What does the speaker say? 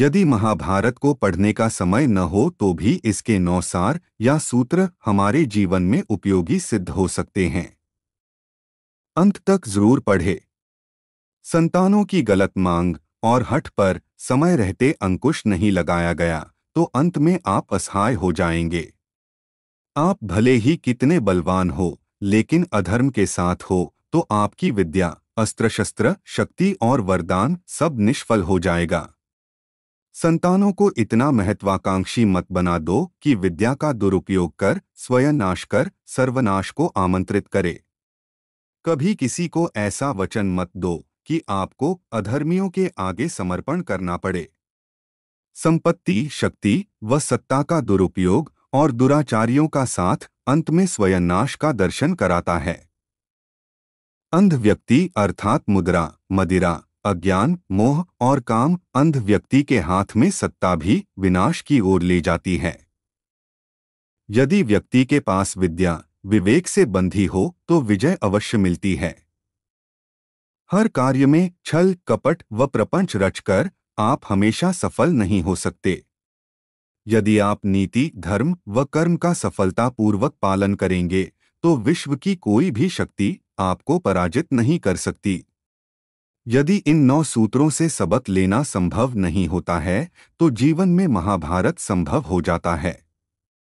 यदि महाभारत को पढ़ने का समय न हो तो भी इसके नौसार या सूत्र हमारे जीवन में उपयोगी सिद्ध हो सकते हैं अंत तक जरूर पढ़े संतानों की गलत मांग और हट पर समय रहते अंकुश नहीं लगाया गया तो अंत में आप असहाय हो जाएंगे आप भले ही कितने बलवान हो लेकिन अधर्म के साथ हो तो आपकी विद्या अस्त्र शस्त्र शक्ति और वरदान सब निष्फल हो जाएगा संतानों को इतना महत्वाकांक्षी मत बना दो कि विद्या का दुरुपयोग कर स्वयं नाश कर सर्वनाश को आमंत्रित करे कभी किसी को ऐसा वचन मत दो कि आपको अधर्मियों के आगे समर्पण करना पड़े संपत्ति शक्ति व सत्ता का दुरुपयोग और दुराचारियों का साथ अंत में स्वयं नाश का दर्शन कराता है अंध व्यक्ति अर्थात मुद्रा मदिरा अज्ञान मोह और काम अंध व्यक्ति के हाथ में सत्ता भी विनाश की ओर ले जाती है यदि व्यक्ति के पास विद्या विवेक से बंधी हो तो विजय अवश्य मिलती है हर कार्य में छल कपट व प्रपंच रचकर आप हमेशा सफल नहीं हो सकते यदि आप नीति धर्म व कर्म का सफलतापूर्वक पालन करेंगे तो विश्व की कोई भी शक्ति आपको पराजित नहीं कर सकती यदि इन नौ सूत्रों से सबक लेना संभव नहीं होता है तो जीवन में महाभारत संभव हो जाता है